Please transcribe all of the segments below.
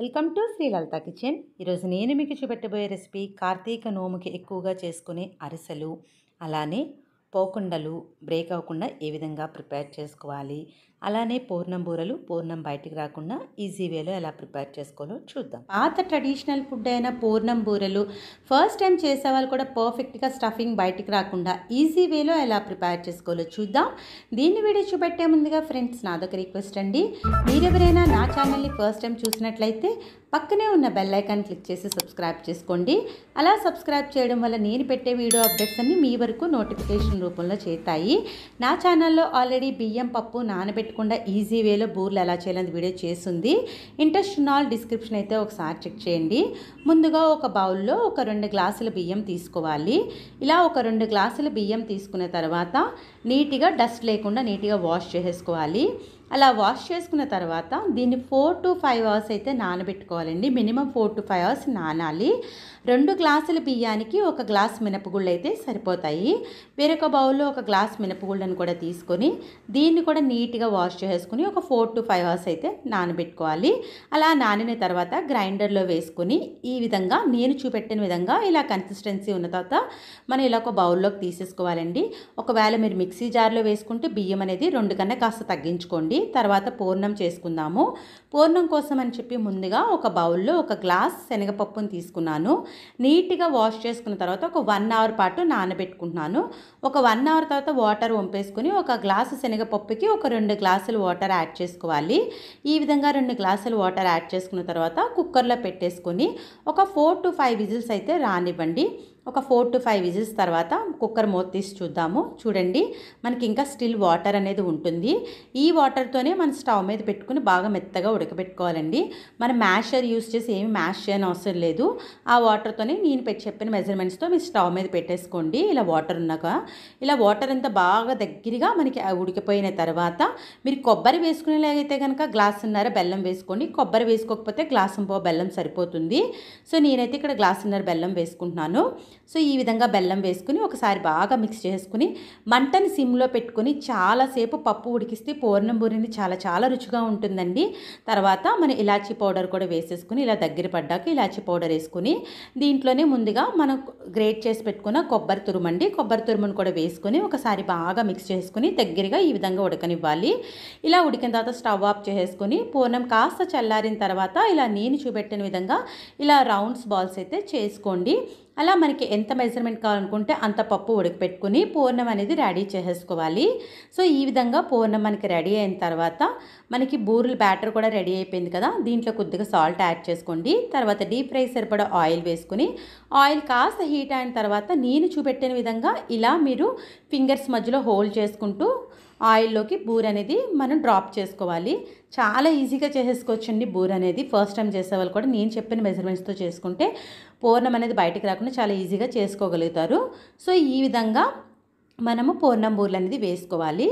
welcome to Shri Lalitha kitchen ఈరోజు నేను మీకు చూపెట్టబోయే రెసిపీ కార్తీక నోముకి ఎక్కువగా చేసుకునే అరిసెలు అలానే పోకుండలు బ్రేక్ అవ్వకుండా ఏ విధంగా ప్రిపేర్ చేసుకోవాలి అలానే పూర్ణం బూరలు పూర్ణం బయటికి రాకుండా ఈజీ వేలో ఎలా ప్రిపేర్ చేసుకోవాలో చూద్దాం పాత ట్రెడిషనల్ ఫుడ్ అయిన పూర్ణం బూరలు ఫస్ట్ టైం చేసే వాళ్ళు కూడా పర్ఫెక్ట్గా స్టఫింగ్ బయటికి రాకుండా ఈజీ వేలో ఎలా ప్రిపేర్ చేసుకోవాలో చూద్దాం దీన్ని వీడియో చూపెట్టే ముందుగా ఫ్రెండ్స్ నాదొక రిక్వెస్ట్ అండి మీరెవరైనా నా ఛానల్ని ఫస్ట్ టైం చూసినట్లయితే పక్కనే ఉన్న బెల్ ఐకాన్ క్లిక్ చేసి సబ్స్క్రైబ్ చేసుకోండి అలా సబ్స్క్రైబ్ చేయడం వల్ల నేను పెట్టే వీడియో అప్డేట్స్ అన్ని మీ వరకు నోటిఫికేషన్ రూపంలో చేతాయి నా ఛానల్లో ఆల్రెడీ బియ్యం పప్పు నానబెట్టి పెట్టకుండా ఈజీ వేలో బూర్లు ఎలా చేయాలని వీడియో చేస్తుంది ఇంట్రెస్ట్ ఉన్న డిస్క్రిప్షన్ అయితే ఒకసారి చెక్ చేయండి ముందుగా ఒక బౌల్లో ఒక రెండు గ్లాసుల బియ్యం తీసుకోవాలి ఇలా ఒక రెండు గ్లాసుల బియ్యం తీసుకున్న తర్వాత నీట్గా డస్ట్ లేకుండా నీట్గా వాష్ చేసేసుకోవాలి అలా వాష్ చేసుకున్న తర్వాత దీన్ని ఫోర్ టు ఫైవ్ అవర్స్ అయితే నానబెట్టుకోవాలండి minimum four to five hours నానాలి రెండు గ్లాసుల బియ్యానికి ఒక గ్లాస్ మినపగుళ్ళు అయితే సరిపోతాయి వేరొక బౌల్లో ఒక గ్లాస్ మినపగుళ్ళను కూడా తీసుకొని దీన్ని కూడా నీట్గా వాష్ చేసుకుని ఒక ఫోర్ టు ఫైవ్ అవర్స్ అయితే నానబెట్టుకోవాలి అలా నానిన తర్వాత గ్రైండర్లో వేసుకుని ఈ విధంగా నేను చూపెట్టిన విధంగా ఇలా కన్సిస్టెన్సీ ఉన్న తర్వాత మనం ఇలా ఒక బౌల్లోకి తీసేసుకోవాలండి ఒకవేళ మీరు మిక్సీ జార్లో వేసుకుంటే బియ్యం అనేది రెండు కన్నా కాస్త తగ్గించుకోండి తర్వాత పూర్ణం చేసుకుందాము పూర్ణం కోసం అని చెప్పి ముందుగా ఒక బౌల్లో ఒక గ్లాస్ శనగపప్పును తీసుకున్నాను నీట్గా వాష్ చేసుకున్న తర్వాత ఒక వన్ అవర్ పాటు నానబెట్టుకుంటున్నాను ఒక వన్ అవర్ తర్వాత వాటర్ వంపేసుకుని ఒక గ్లాసు శనగపప్పుకి ఒక రెండు గ్లాసులు వాటర్ యాడ్ చేసుకోవాలి ఈ విధంగా రెండు గ్లాసులు వాటర్ యాడ్ చేసుకున్న తర్వాత కుక్కర్లో పెట్టేసుకొని ఒక ఫోర్ టు ఫైవ్ విజిల్స్ అయితే రానివ్వండి ఒక ఫోర్ టు ఫైవ్ విజిల్స్ తర్వాత కుక్కర్ మూత తీసి చూద్దాము చూడండి మనకి ఇంకా స్టిల్ వాటర్ అనేది ఉంటుంది ఈ వాటర్తోనే మనం స్టవ్ మీద పెట్టుకుని బాగా మెత్తగా ఉడకబెట్టుకోవాలండి మనం మ్యాషర్ యూస్ చేసి ఏమి మ్యాష్ చేయని అవసరం లేదు ఆ వాటర్తోనే నేను పెట్టి చెప్పిన మెజర్మెంట్స్తో మీరు స్టవ్ మీద పెట్టేసుకోండి ఇలా వాటర్ ఉన్నాక ఇలా వాటర్ అంతా బాగా దగ్గరగా మనకి ఉడికిపోయిన తర్వాత మీరు కొబ్బరి వేసుకునేలాగైతే కనుక గ్లాసున్నర బెల్లం వేసుకోండి కొబ్బరి వేసుకోకపోతే గ్లాసు పో బెల్లం సరిపోతుంది సో నేనైతే ఇక్కడ గ్లాసున్నర బెల్లం వేసుకుంటున్నాను సో ఈ విధంగా బెల్లం వేసుకుని ఒకసారి బాగా మిక్స్ చేసుకుని మంటని సిమ్లో పెట్టుకుని చాలాసేపు పప్పు ఉడికిస్తే పూర్ణం బూరిని చాలా చాలా రుచిగా ఉంటుందండి తర్వాత మన ఇలాచీ పౌడర్ కూడా వేసేసుకుని ఇలా దగ్గర పడ్డాక ఇలాచీ పౌడర్ వేసుకుని దీంట్లోనే ముందుగా మనం గ్రేట్ చేసి పెట్టుకున్న కొబ్బరి తురుమండి కొబ్బరి తురుమును కూడా వేసుకొని ఒకసారి బాగా మిక్స్ చేసుకుని దగ్గరగా ఈ విధంగా ఉడకనివ్వాలి ఇలా ఉడికిన తర్వాత స్టవ్ ఆఫ్ చేసుకుని పూర్ణం కాస్త చల్లారిన తర్వాత ఇలా నేను చూపెట్టిన విధంగా ఇలా రౌండ్స్ బాల్స్ అయితే చేసుకోండి అలా మనకి ఎంత మెజర్మెంట్ కావాలనుకుంటే అంత పప్పు ఉడకపెట్టుకుని పూర్ణం అనేది రెడీ చేసేసుకోవాలి సో ఈ విధంగా పూర్ణం మనకి రెడీ అయిన తర్వాత మనకి బూరెల బ్యాటర్ కూడా రెడీ అయిపోయింది కదా దీంట్లో కొద్దిగా సాల్ట్ యాడ్ చేసుకోండి తర్వాత డీప్ ఫ్రై సరిపడా ఆయిల్ వేసుకుని ఆయిల్ కాస్త హీట్ అయిన తర్వాత నేను చూపెట్టిన విధంగా ఇలా మీరు ఫింగర్స్ మధ్యలో హోల్డ్ చేసుకుంటూ ఆయిల్లోకి బూర అనేది మనం డ్రాప్ చేసుకోవాలి చాలా ఈజీగా చేసేసుకోవచ్చండి బూర అనేది ఫస్ట్ టైం చేసేవాళ్ళు కూడా నేను చెప్పిన మెజర్మెంట్స్తో చేసుకుంటే పూర్ణం అనేది బయటకు రాకుండా చాలా ఈజీగా చేసుకోగలుగుతారు సో ఈ విధంగా మనము పూర్ణం బూర్లు అనేది వేసుకోవాలి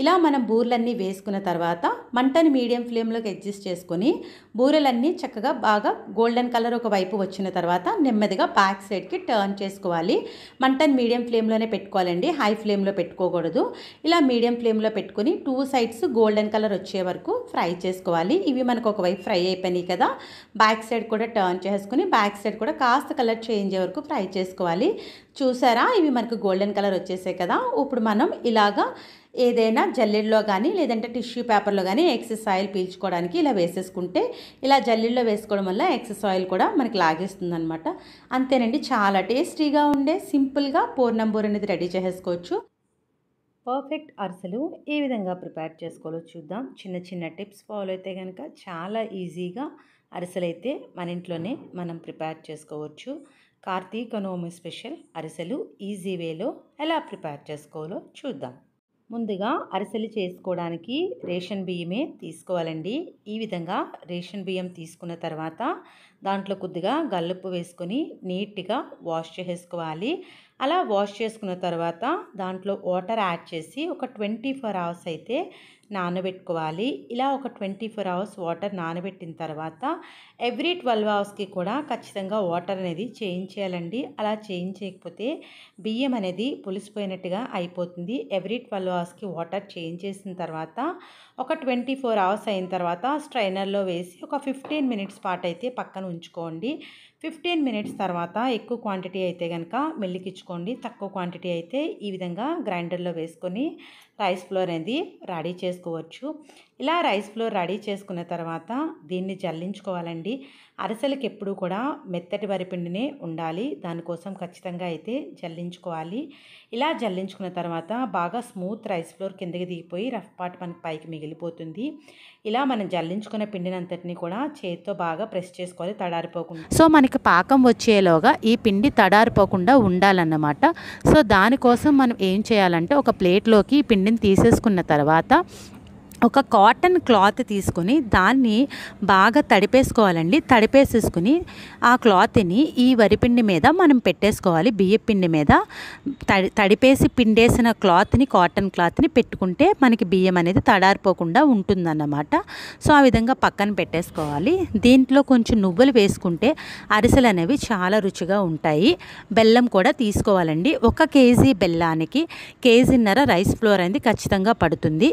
ఇలా మనం బూర్లన్నీ వేసుకున్న తర్వాత మంటని మీడియం ఫ్లేమ్లోకి అడ్జస్ట్ చేసుకొని బూరెలన్నీ చక్కగా బాగా గోల్డెన్ కలర్ ఒక వైపు వచ్చిన తర్వాత నెమ్మదిగా బ్యాక్ సైడ్కి టర్న్ చేసుకోవాలి మంటని మీడియం ఫ్లేమ్లోనే పెట్టుకోవాలండి హై ఫ్లేమ్లో పెట్టుకోకూడదు ఇలా మీడియం ఫ్లేమ్లో పెట్టుకొని టూ సైడ్స్ గోల్డెన్ కలర్ వచ్చే వరకు ఫ్రై చేసుకోవాలి ఇవి మనకు ఒకవైపు ఫ్రై అయిపోయినాయి కదా బ్యాక్ సైడ్ కూడా టర్న్ చేసుకుని బ్యాక్ సైడ్ కూడా కాస్త కలర్ చేంజ్ వరకు ఫ్రై చేసుకోవాలి చూసారా ఇవి మనకు గోల్డెన్ కలర్ వచ్చేసాయి కదా కదా ఇప్పుడు మనం ఇలాగా ఏదైనా జల్లెల్లో కానీ లేదంటే టిష్యూ పేపర్లో కానీ ఎక్సెస్ ఆయిల్ పీల్చుకోవడానికి ఇలా వేసేసుకుంటే ఇలా జల్లెడలో వేసుకోవడం వల్ల ఎక్సెస్ ఆయిల్ కూడా మనకి లాగేస్తుంది అనమాట అంతేనండి చాలా టేస్టీగా ఉండే సింపుల్గా పూర్ణంబూర్ అనేది రెడీ చేసేసుకోవచ్చు పర్ఫెక్ట్ అరసలు ఏ విధంగా ప్రిపేర్ చేసుకోవాలో చూద్దాం చిన్న చిన్న టిప్స్ ఫాలో అయితే కనుక చాలా ఈజీగా అరిసెలైతే మన ఇంట్లోనే మనం ప్రిపేర్ చేసుకోవచ్చు కార్తీక నోమి స్పెషల్ అరిసెలు ఈజీ వేలో ఎలా ప్రిపేర్ చేసుకోవాలో చూద్దాం ముందుగా అరిసెలు చేసుకోవడానికి రేషన్ బియ్యమే తీసుకోవాలండి ఈ విధంగా రేషన్ బియ్యం తీసుకున్న తర్వాత దాంట్లో కొద్దిగా గల్లుప్పు వేసుకొని నీట్గా వాష్ చేసుకోవాలి అలా వాష్ చేసుకున్న తర్వాత దాంట్లో వాటర్ యాడ్ చేసి ఒక ట్వంటీ ఫోర్ అవర్స్ అయితే నానబెట్టుకోవాలి ఇలా ఒక ట్వంటీ ఫోర్ అవర్స్ వాటర్ నానబెట్టిన తర్వాత ఎవ్రీ ట్వెల్వ్ అవర్స్కి కూడా ఖచ్చితంగా వాటర్ అనేది చేంజ్ చేయాలండి అలా చేంజ్ చేయకపోతే బియ్యం అనేది పులిసిపోయినట్టుగా అయిపోతుంది ఎవ్రీ ట్వెల్వ్ అవర్స్కి వాటర్ చేంజ్ చేసిన తర్వాత ఒక ట్వంటీ ఫోర్ అవర్స్ అయిన తర్వాత స్ట్రైనర్లో వేసి ఒక ఫిఫ్టీన్ మినిట్స్ పాటు అయితే పక్కన ఉంచుకోండి ఫిఫ్టీన్ మినిట్స్ తర్వాత ఎక్కువ క్వాంటిటీ అయితే కనుక మెల్లికిచ్చుకోండి తక్కువ క్వాంటిటీ అయితే ఈ విధంగా గ్రైండర్లో వేసుకొని రైస్ ఫ్లోర్ అనేది రెడీ చేసుకోవచ్చు ఇలా రైస్ ఫ్లోర్ రెడీ చేసుకున్న తర్వాత దీన్ని జల్లించుకోవాలండి అరిసెలకు ఎప్పుడు కూడా మెత్తటి వరిపిండినే ఉండాలి దానికోసం ఖచ్చితంగా అయితే జల్లించుకోవాలి ఇలా జల్లించుకున్న తర్వాత బాగా స్మూత్ రైస్ ఫ్లోర్ కిందకి దిగిపోయి రఫ్ పాట్ మనకి పైకి మిగిలిపోతుంది ఇలా మనం జల్లించుకున్న పిండినంతటిని కూడా చేతితో బాగా ప్రెస్ చేసుకోవాలి తడారిపోకుండా సో మనకి పాకం వచ్చేలోగా ఈ పిండి తడారిపోకుండా ఉండాలన్నమాట సో దానికోసం మనం ఏం చేయాలంటే ఒక ప్లేట్లోకి పిండి పిండిని తీసేసుకున్న తర్వాత ఒక కాటన్ క్లాత్ తీసుకొని దాన్ని బాగా తడిపేసుకోవాలండి తడిపేసేసుకుని ఆ క్లాత్ని ఈ వరిపిండి మీద మనం పెట్టేసుకోవాలి పిండి మీద తడి తడిపేసి పిండేసిన క్లాత్ని కాటన్ క్లాత్ని పెట్టుకుంటే మనకి బియ్యం అనేది తడారిపోకుండా ఉంటుందన్నమాట సో ఆ విధంగా పక్కన పెట్టేసుకోవాలి దీంట్లో కొంచెం నువ్వులు వేసుకుంటే అరిసెలు అనేవి చాలా రుచిగా ఉంటాయి బెల్లం కూడా తీసుకోవాలండి ఒక కేజీ బెల్లానికి కేజీన్నర రైస్ ఫ్లోర్ అనేది ఖచ్చితంగా పడుతుంది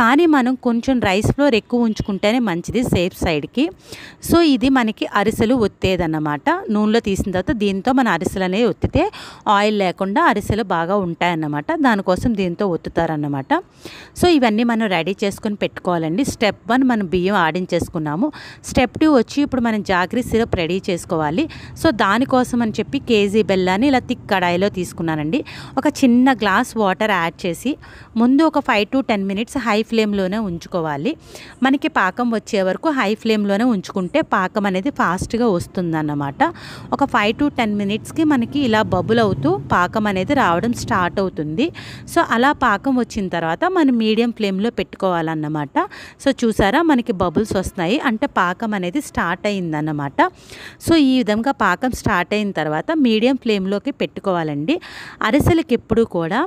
కానీ మనం మనం కొంచెం రైస్ ఫ్లోర్ ఎక్కువ ఉంచుకుంటేనే మంచిది సేఫ్ సైడ్కి సో ఇది మనకి అరిసెలు ఒత్తేదన్నమాట నూనెలో తీసిన తర్వాత దీంతో మన అరిసెలు అనేవి ఒత్తితే ఆయిల్ లేకుండా అరిసెలు బాగా ఉంటాయన్నమాట దానికోసం దీంతో ఒత్తుతారన్నమాట సో ఇవన్నీ మనం రెడీ చేసుకొని పెట్టుకోవాలండి స్టెప్ వన్ మనం బియ్యం ఆడించేసుకున్నాము స్టెప్ టూ వచ్చి ఇప్పుడు మనం జాగ్రత్త సిరప్ రెడీ చేసుకోవాలి సో దానికోసం అని చెప్పి కేజీ బెల్లాన్ని ఇలా తిక్ కడాయిలో తీసుకున్నానండి ఒక చిన్న గ్లాస్ వాటర్ యాడ్ చేసి ముందు ఒక five to ten minutes high ఫ్లేమ్లోనే ఫ్లేమ్లోనే ఉంచుకోవాలి మనకి పాకం వచ్చే వరకు హై ఫ్లేమ్లోనే ఉంచుకుంటే పాకం అనేది ఫాస్ట్గా వస్తుందన్నమాట ఒక ఫైవ్ టు టెన్ మినిట్స్కి మనకి ఇలా బబుల్ అవుతూ పాకం అనేది రావడం స్టార్ట్ అవుతుంది సో అలా పాకం వచ్చిన తర్వాత మనం మీడియం ఫ్లేమ్లో పెట్టుకోవాలన్నమాట సో చూసారా మనకి బబుల్స్ వస్తున్నాయి అంటే పాకం అనేది స్టార్ట్ అయిందన్నమాట సో ఈ విధంగా పాకం స్టార్ట్ అయిన తర్వాత మీడియం ఫ్లేమ్లోకి పెట్టుకోవాలండి అరిసెలకు ఎప్పుడు కూడా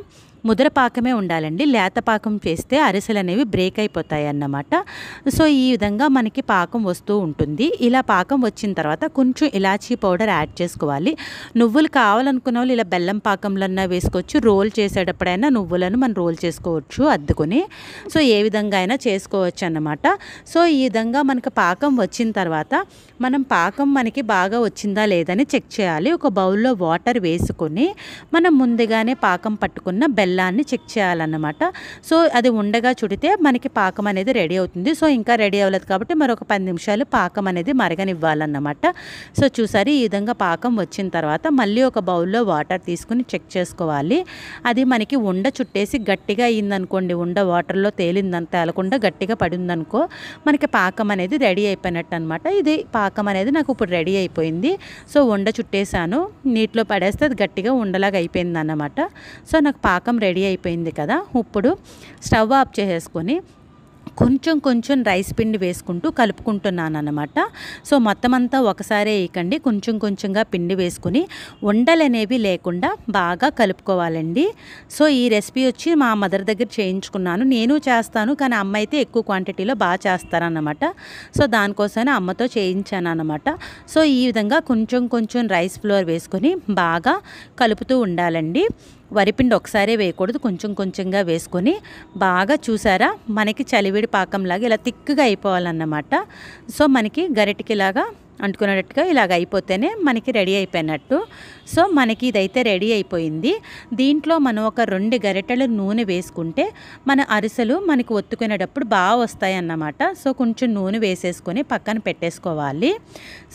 ముద్ర పాకమే ఉండాలండి లేత పాకం చేస్తే అరిసెలు అనేవి బ్రేక్ అయిపోతాయి అన్నమాట సో ఈ విధంగా మనకి పాకం వస్తూ ఉంటుంది ఇలా పాకం వచ్చిన తర్వాత కొంచెం ఇలాచీ పౌడర్ యాడ్ చేసుకోవాలి నువ్వులు కావాలనుకున్న వాళ్ళు ఇలా బెల్లం పాకంలన్నా వేసుకోవచ్చు రోల్ చేసేటప్పుడైనా నువ్వులను మనం రోల్ చేసుకోవచ్చు అద్దుకొని సో ఏ విధంగా అయినా చేసుకోవచ్చు అన్నమాట సో ఈ విధంగా మనకు పాకం వచ్చిన తర్వాత మనం పాకం మనకి బాగా వచ్చిందా లేదని చెక్ చేయాలి ఒక బౌల్లో వాటర్ వేసుకొని మనం ముందుగానే పాకం పట్టుకున్న బెల్లం బెల్లాన్ని చెక్ చేయాలన్నమాట సో అది ఉండగా చుడితే మనకి పాకం అనేది రెడీ అవుతుంది సో ఇంకా రెడీ అవ్వలేదు కాబట్టి మరొక పది నిమిషాలు పాకం అనేది మరగనివ్వాలన్నమాట సో చూసారు ఈ విధంగా పాకం వచ్చిన తర్వాత మళ్ళీ ఒక బౌల్లో వాటర్ తీసుకుని చెక్ చేసుకోవాలి అది మనకి ఉండ చుట్టేసి గట్టిగా అయిందనుకోండి ఉండ వాటర్లో తేలిందంత తేలకుండా గట్టిగా పడిందనుకో మనకి పాకం అనేది రెడీ అయిపోయినట్టు అనమాట ఇది పాకం అనేది నాకు ఇప్పుడు రెడీ అయిపోయింది సో ఉండ చుట్టేసాను నీటిలో పడేస్తే అది గట్టిగా ఉండలాగా అయిపోయింది అన్నమాట సో నాకు పాకం మొత్తం రెడీ అయిపోయింది కదా ఇప్పుడు స్టవ్ ఆఫ్ చేసేసుకొని కొంచెం కొంచెం రైస్ పిండి వేసుకుంటూ కలుపుకుంటున్నాను అనమాట సో మొత్తం అంతా ఒకసారే వేయకండి కొంచెం కొంచెంగా పిండి వేసుకుని ఉండలు అనేవి లేకుండా బాగా కలుపుకోవాలండి సో ఈ రెసిపీ వచ్చి మా మదర్ దగ్గర చేయించుకున్నాను నేను చేస్తాను కానీ అమ్మ అయితే ఎక్కువ క్వాంటిటీలో బాగా చేస్తారనమాట సో దానికోసమే అమ్మతో చేయించాను అనమాట సో ఈ విధంగా కొంచెం కొంచెం రైస్ ఫ్లోర్ వేసుకొని బాగా కలుపుతూ ఉండాలండి వరిపిండి ఒకసారే వేయకూడదు కొంచెం కొంచెంగా వేసుకొని బాగా చూసారా మనకి చలివిడి పాకంలాగా ఇలా తిక్కుగా అయిపోవాలన్నమాట సో మనకి గరిటికిలాగా అంటుకునేటట్టుగా ఇలాగ అయిపోతేనే మనకి రెడీ అయిపోయినట్టు సో మనకి ఇదైతే రెడీ అయిపోయింది దీంట్లో మనం ఒక రెండు గరిటెల నూనె వేసుకుంటే మన అరిసెలు మనకి ఒత్తుకునేటప్పుడు బాగా వస్తాయి అన్నమాట సో కొంచెం నూనె వేసేసుకొని పక్కన పెట్టేసుకోవాలి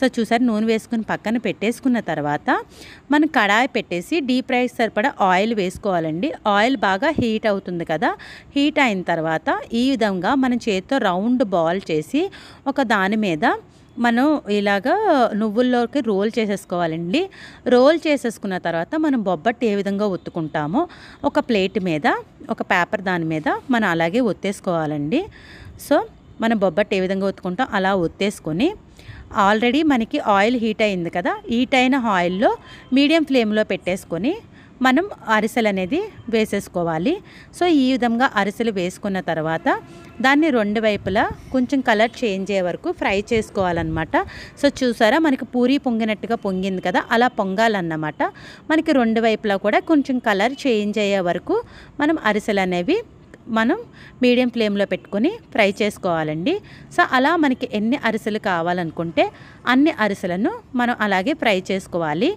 సో చూసారు నూనె వేసుకుని పక్కన పెట్టేసుకున్న తర్వాత మనం కడాయి పెట్టేసి డీప్ రైస్ సరిపడా ఆయిల్ వేసుకోవాలండి ఆయిల్ బాగా హీట్ అవుతుంది కదా హీట్ అయిన తర్వాత ఈ విధంగా మన చేతితో రౌండ్ బాల్ చేసి ఒక దాని మీద మనం ఇలాగా నువ్వుల్లోకి రోల్ చేసేసుకోవాలండి రోల్ చేసేసుకున్న తర్వాత మనం బొబ్బట్టి ఏ విధంగా ఒత్తుకుంటామో ఒక ప్లేట్ మీద ఒక పేపర్ దాని మీద మనం అలాగే ఒత్తేసుకోవాలండి సో మనం బొబ్బట్టి ఏ విధంగా ఒత్తుకుంటాం అలా ఒత్తేసుకొని ఆల్రెడీ మనకి ఆయిల్ హీట్ అయింది కదా హీట్ అయిన ఆయిల్లో మీడియం ఫ్లేమ్లో పెట్టేసుకొని మనం అరిసెలు అనేది వేసేసుకోవాలి సో ఈ విధంగా అరిసెలు వేసుకున్న తర్వాత దాన్ని రెండు వైపులా కొంచెం కలర్ చేంజ్ అయ్యే వరకు ఫ్రై చేసుకోవాలన్నమాట సో చూసారా మనకి పూరి పొంగినట్టుగా పొంగింది కదా అలా పొంగాలన్నమాట మనకి రెండు వైపులా కూడా కొంచెం కలర్ చేంజ్ అయ్యే వరకు మనం అరిసెలు అనేవి మనం మీడియం ఫ్లేమ్లో పెట్టుకొని ఫ్రై చేసుకోవాలండి సో అలా మనకి ఎన్ని అరిసెలు కావాలనుకుంటే అన్ని అరిసెలను మనం అలాగే ఫ్రై చేసుకోవాలి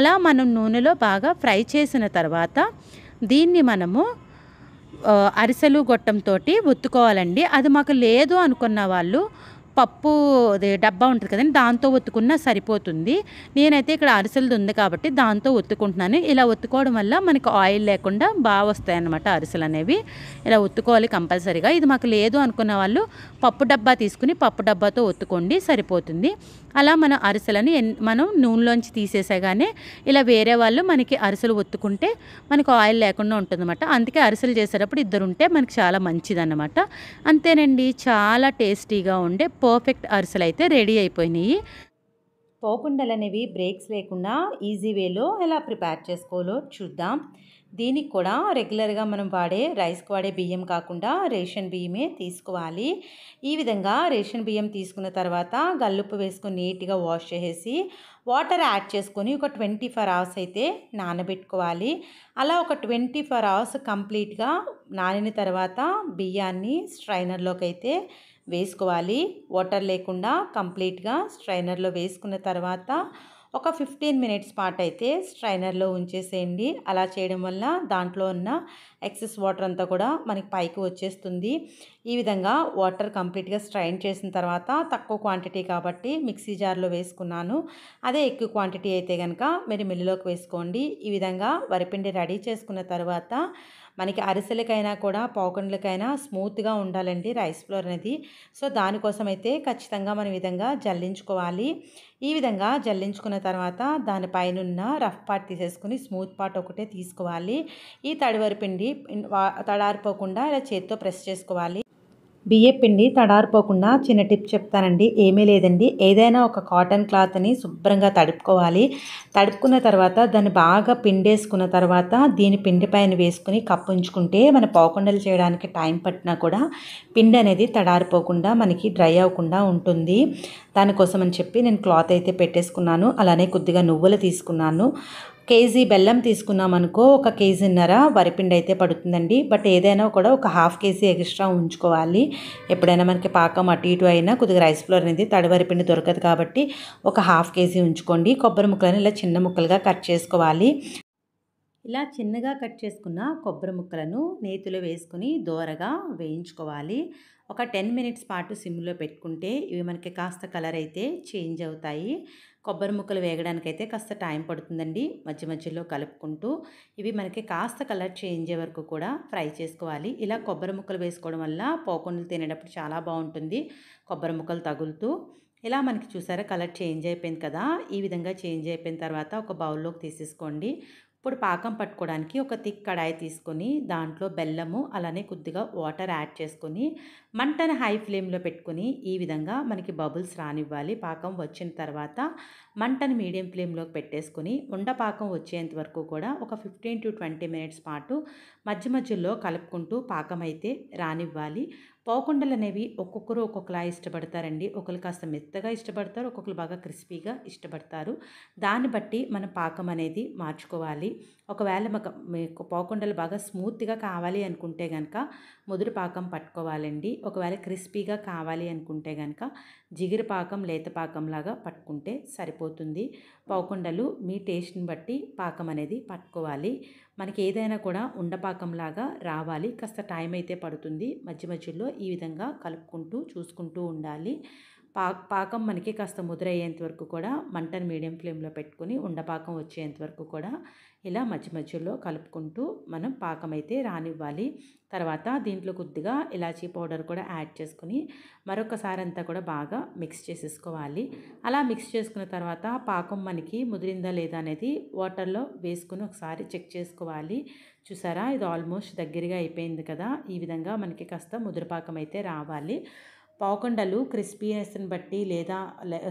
అలా మనం నూనెలో బాగా ఫ్రై చేసిన తర్వాత దీన్ని మనము అరిసెలు గొట్టంతో ఉత్తుకోవాలండి అది మాకు లేదు అనుకున్న వాళ్ళు పప్పు డబ్బా ఉంటుంది కదండి దాంతో ఒత్తుకున్నా సరిపోతుంది నేనైతే ఇక్కడ అరిసెలది ఉంది కాబట్టి దాంతో ఒత్తుకుంటున్నాను ఇలా ఒత్తుకోవడం వల్ల మనకి ఆయిల్ లేకుండా బాగా వస్తాయన్నమాట అరిసెలు అనేవి ఇలా ఒత్తుకోవాలి కంపల్సరీగా ఇది మాకు లేదు అనుకున్న వాళ్ళు పప్పు డబ్బా తీసుకుని పప్పు డబ్బాతో ఒత్తుకోండి సరిపోతుంది అలా మనం అరిసెలని మనం నూనెలోంచి తీసేసాగానే ఇలా వేరే వాళ్ళు మనకి అరిసెలు ఒత్తుకుంటే మనకు ఆయిల్ లేకుండా ఉంటుందన్నమాట అందుకే అరిసెలు చేసేటప్పుడు ఇద్దరు ఉంటే మనకి చాలా మంచిదన్నమాట అంతేనండి చాలా టేస్టీగా ఉండే పర్ఫెక్ట్ అరిసెలు అయితే రెడీ అయిపోయినాయి పోకుండలు అనేవి బ్రేక్స్ లేకుండా ఈజీ వేలో ఎలా ప్రిపేర్ చేసుకోవాలో చూద్దాం దీనికి కూడా రెగ్యులర్గా మనం వాడే రైస్కి వాడే బియ్యం కాకుండా రేషన్ బియ్యమే తీసుకోవాలి ఈ విధంగా రేషన్ బియ్యం తీసుకున్న తర్వాత గల్లుప్పు వేసుకొని నీట్గా వాష్ చేసేసి వాటర్ యాడ్ చేసుకొని ఒక ట్వంటీ ఫోర్ అవర్స్ అయితే నానబెట్టుకోవాలి అలా ఒక ట్వంటీ ఫోర్ అవర్స్ కంప్లీట్గా నానిన తర్వాత బియ్యాన్ని స్ట్రైనర్లోకి అయితే వేసుకోవాలి వాటర్ లేకుండా కంప్లీట్గా స్ట్రైనర్లో వేసుకున్న తర్వాత ఒక ఫిఫ్టీన్ మినిట్స్ పాటు అయితే స్ట్రైనర్లో ఉంచేసేయండి అలా చేయడం వల్ల దాంట్లో ఉన్న ఎక్సెస్ వాటర్ అంతా కూడా మనకి పైకి వచ్చేస్తుంది ఈ విధంగా వాటర్ కంప్లీట్గా స్ట్రైన్ చేసిన తర్వాత తక్కువ క్వాంటిటీ కాబట్టి మిక్సీ జార్లో వేసుకున్నాను అదే ఎక్కువ క్వాంటిటీ అయితే కనుక మీరు మిల్లులోకి వేసుకోండి ఈ విధంగా వరిపిండి రెడీ చేసుకున్న తర్వాత మనకి అరిసెలకైనా కూడా పోకండ్లకైనా స్మూత్గా ఉండాలండి రైస్ ఫ్లోర్ అనేది సో దానికోసం అయితే ఖచ్చితంగా మనం విధంగా జల్లించుకోవాలి ఈ విధంగా జల్లించుకున్న తర్వాత దానిపైనున్న రఫ్ పార్ట్ తీసేసుకుని స్మూత్ పార్ట్ ఒకటే తీసుకోవాలి ఈ తడివరి పిండి తడారిపోకుండా ఇలా చేత్తో ప్రెస్ చేసుకోవాలి బియ్యపిండి తడారిపోకుండా చిన్న టిప్ చెప్తానండి ఏమీ లేదండి ఏదైనా ఒక కాటన్ క్లాత్ని శుభ్రంగా తడుపుకోవాలి తడుపుకున్న తర్వాత దాన్ని బాగా పిండేసుకున్న తర్వాత దీని పిండి పైన వేసుకుని కప్పుంచుకుంటే మన పోకుండలు చేయడానికి టైం పట్టినా కూడా పిండి అనేది తడారిపోకుండా మనకి డ్రై అవ్వకుండా ఉంటుంది దానికోసం అని చెప్పి నేను క్లాత్ అయితే పెట్టేసుకున్నాను అలానే కొద్దిగా నువ్వులు తీసుకున్నాను కేజీ బెల్లం తీసుకున్నాం అనుకో ఒక కేజీన్నర వరిపిండి అయితే పడుతుందండి బట్ ఏదైనా కూడా ఒక హాఫ్ కేజీ ఎక్స్ట్రా ఉంచుకోవాలి ఎప్పుడైనా మనకి పాకం అటు ఇటు అయినా కొద్దిగా రైస్ ఫ్లోర్ అనేది తడి వరిపిండి దొరకదు కాబట్టి ఒక హాఫ్ కేజీ ఉంచుకోండి కొబ్బరి ముక్కలను ఇలా చిన్న ముక్కలుగా కట్ చేసుకోవాలి ఇలా చిన్నగా కట్ చేసుకున్న కొబ్బరి ముక్కలను నేతిలో వేసుకుని దోరగా వేయించుకోవాలి ఒక టెన్ మినిట్స్ పాటు సిమ్లో పెట్టుకుంటే ఇవి మనకి కాస్త కలర్ అయితే చేంజ్ అవుతాయి కొబ్బరి ముక్కలు వేగడానికైతే కాస్త టైం పడుతుందండి మధ్య మధ్యలో కలుపుకుంటూ ఇవి మనకి కాస్త కలర్ చేంజ్ అయ్యే వరకు కూడా ఫ్రై చేసుకోవాలి ఇలా కొబ్బరి ముక్కలు వేసుకోవడం వల్ల పోకుండా తినేటప్పుడు చాలా బాగుంటుంది కొబ్బరి ముక్కలు తగులుతూ ఇలా మనకి చూసారా కలర్ చేంజ్ అయిపోయింది కదా ఈ విధంగా చేంజ్ అయిపోయిన తర్వాత ఒక బౌల్లోకి తీసేసుకోండి ఇప్పుడు పాకం పట్టుకోవడానికి ఒక థిక్ కడాయి తీసుకొని దాంట్లో బెల్లము అలానే కొద్దిగా వాటర్ యాడ్ చేసుకొని మంటను హై ఫ్లేమ్లో పెట్టుకుని ఈ విధంగా మనకి బబుల్స్ రానివ్వాలి పాకం వచ్చిన తర్వాత మంటను మీడియం ఫ్లేమ్లోకి పెట్టేసుకుని ఉండపాకం వచ్చేంత వరకు కూడా ఒక ఫిఫ్టీన్ టు ట్వంటీ మినిట్స్ పాటు మధ్య మధ్యలో కలుపుకుంటూ పాకం అయితే రానివ్వాలి పోకుండలు అనేవి ఒక్కొక్కరు ఒక్కొక్కలా ఇష్టపడతారండి ఒకరు కాస్త మెత్తగా ఇష్టపడతారు ఒక్కొక్కరు బాగా క్రిస్పీగా ఇష్టపడతారు దాన్ని బట్టి మన పాకం అనేది మార్చుకోవాలి ఒకవేళ మీకు పోకుండలు బాగా స్మూత్గా కావాలి అనుకుంటే కనుక ముదురు పాకం పట్టుకోవాలండి ఒకవేళ క్రిస్పీగా కావాలి అనుకుంటే కనుక జిగిరి పాకం లేత పాకంలాగా పట్టుకుంటే సరిపోతుంది పోకుండలు మీ టేస్ట్ని బట్టి పాకం అనేది పట్టుకోవాలి మనకి ఏదైనా కూడా ఉండపాకంలాగా రావాలి కాస్త టైం అయితే పడుతుంది మధ్య మధ్యలో ఈ విధంగా కలుపుకుంటూ చూసుకుంటూ ఉండాలి పా పాకం మనకి కాస్త ముద్రయ్యేంత వరకు కూడా మంటను మీడియం ఫ్లేమ్లో పెట్టుకుని ఉండపాకం వచ్చేంత వరకు కూడా ఇలా మధ్య మధ్యలో కలుపుకుంటూ మనం పాకం అయితే రానివ్వాలి తర్వాత దీంట్లో కొద్దిగా ఇలాచీ పౌడర్ కూడా యాడ్ చేసుకుని మరొకసారి అంతా కూడా బాగా మిక్స్ చేసేసుకోవాలి అలా మిక్స్ చేసుకున్న తర్వాత పాకం మనకి ముదిరిందా లేదా అనేది వాటర్లో వేసుకుని ఒకసారి చెక్ చేసుకోవాలి చూసారా ఇది ఆల్మోస్ట్ దగ్గరగా అయిపోయింది కదా ఈ విధంగా మనకి కాస్త ముదిరిపాకం అయితే రావాలి పావుకుండలు క్రిస్పీనెస్ని బట్టి లేదా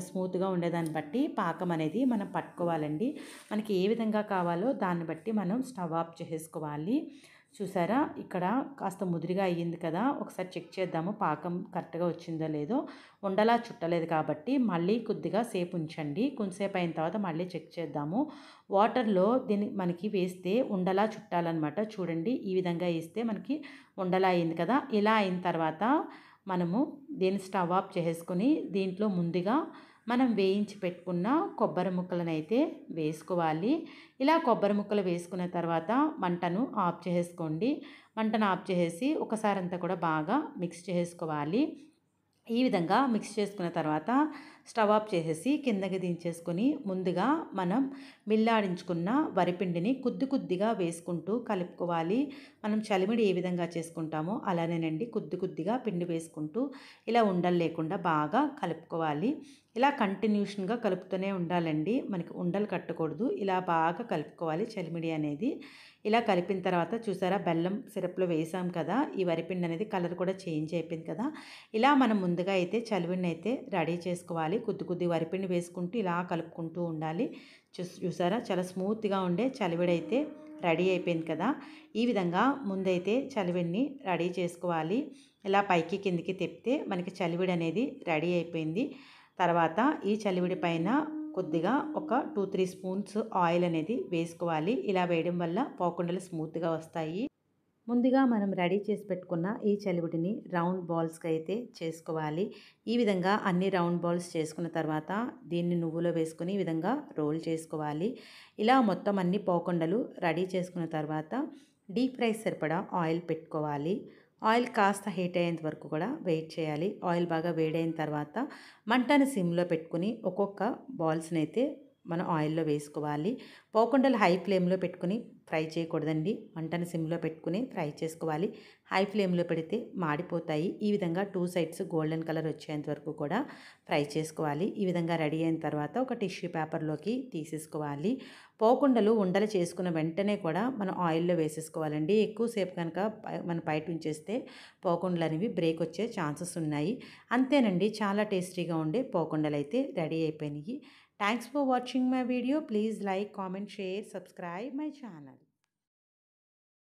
స్మూత్గా ఉండేదాన్ని బట్టి పాకం అనేది మనం పట్టుకోవాలండి మనకి ఏ విధంగా కావాలో దాన్ని బట్టి మనం స్టవ్ ఆఫ్ చేసుకోవాలి చూసారా ఇక్కడ కాస్త ముదిరిగా అయ్యింది కదా ఒకసారి చెక్ చేద్దాము పాకం కరెక్ట్గా వచ్చిందో లేదో ఉండలా చుట్టలేదు కాబట్టి మళ్ళీ కొద్దిగా సేపు ఉంచండి కొంతసేపు అయిన తర్వాత మళ్ళీ చెక్ చేద్దాము వాటర్లో దీన్ని మనకి వేస్తే ఉండలా చుట్టాలన్నమాట చూడండి ఈ విధంగా వేస్తే మనకి ఉండలా అయింది కదా ఇలా అయిన తర్వాత మనము దీన్ని స్టవ్ ఆఫ్ చేసుకుని దీంట్లో ముందుగా మనం వేయించి పెట్టుకున్న కొబ్బరి ముక్కలను అయితే వేసుకోవాలి ఇలా కొబ్బరి ముక్కలు వేసుకున్న తర్వాత మంటను ఆఫ్ చేసుకోండి మంటను ఆఫ్ చేసేసి ఒకసారి అంతా కూడా బాగా మిక్స్ చేసుకోవాలి ఈ విధంగా మిక్స్ చేసుకున్న తర్వాత స్టవ్ ఆఫ్ చేసేసి కిందకి దించేసుకొని ముందుగా మనం మిల్లాడించుకున్న వరిపిండిని కొద్ది కొద్దిగా వేసుకుంటూ కలుపుకోవాలి మనం చలిమిడి ఏ విధంగా చేసుకుంటామో అలానేనండి కొద్ది కొద్దిగా పిండి వేసుకుంటూ ఇలా ఉండలు లేకుండా బాగా కలుపుకోవాలి ఇలా కంటిన్యూషన్గా కలుపుతూనే ఉండాలండి మనకి ఉండలు కట్టకూడదు ఇలా బాగా కలుపుకోవాలి చలిమిడి అనేది ఇలా కలిపిన తర్వాత చూసారా బెల్లం సిరప్లో వేసాం కదా ఈ వరిపిండి అనేది కలర్ కూడా చేంజ్ అయిపోయింది కదా ఇలా మనం ముందుగా అయితే చలివిడిని అయితే రెడీ చేసుకోవాలి కొద్ది కొద్ది వరిపిండి వేసుకుంటూ ఇలా కలుపుకుంటూ ఉండాలి చూసారా చాలా స్మూత్గా ఉండే చలివిడి అయితే రెడీ అయిపోయింది కదా ఈ విధంగా ముందైతే చలివిడిని రెడీ చేసుకోవాలి ఇలా పైకి కిందికి తెప్పితే మనకి చలివిడి అనేది రెడీ అయిపోయింది తర్వాత ఈ చలివిడి పైన కొద్దిగా ఒక టూ త్రీ స్పూన్స్ ఆయిల్ అనేది వేసుకోవాలి ఇలా వేయడం వల్ల పోకుండలు స్మూత్గా వస్తాయి ముందుగా మనం రెడీ చేసి పెట్టుకున్న ఈ చలివిడిని రౌండ్ బాల్స్కి అయితే చేసుకోవాలి ఈ విధంగా అన్ని రౌండ్ బాల్స్ చేసుకున్న తర్వాత దీన్ని నువ్వులో వేసుకుని ఈ విధంగా రోల్ చేసుకోవాలి ఇలా మొత్తం అన్ని పోకుండలు రెడీ చేసుకున్న తర్వాత డీప్ ఫ్రై సరిపడా ఆయిల్ పెట్టుకోవాలి ఆయిల్ కాస్త హీట్ అయ్యేంత వరకు కూడా వెయిట్ చేయాలి ఆయిల్ బాగా వేడైన తర్వాత మంటను సిమ్లో పెట్టుకుని ఒక్కొక్క బాల్స్ని అయితే మనం ఆయిల్లో వేసుకోవాలి పోకుండలు హై ఫ్లేమ్లో పెట్టుకుని ఫ్రై చేయకూడదండి వంటను సిమ్లో పెట్టుకుని ఫ్రై చేసుకోవాలి హై ఫ్లేమ్లో పెడితే మాడిపోతాయి ఈ విధంగా టూ సైడ్స్ గోల్డెన్ కలర్ వచ్చేంత వరకు కూడా ఫ్రై చేసుకోవాలి ఈ విధంగా రెడీ అయిన తర్వాత ఒక టిష్యూ పేపర్లోకి తీసేసుకోవాలి పోకుండలు ఉండలు చేసుకున్న వెంటనే కూడా మనం ఆయిల్లో వేసేసుకోవాలండి ఎక్కువసేపు కనుక మనం బయట ఉంచేస్తే పోకుండలు అనేవి బ్రేక్ వచ్చే ఛాన్సెస్ ఉన్నాయి అంతేనండి చాలా టేస్టీగా ఉండే పోకుండలు అయితే రెడీ అయిపోయినాయి thanks for watching my video please like comment share subscribe my channel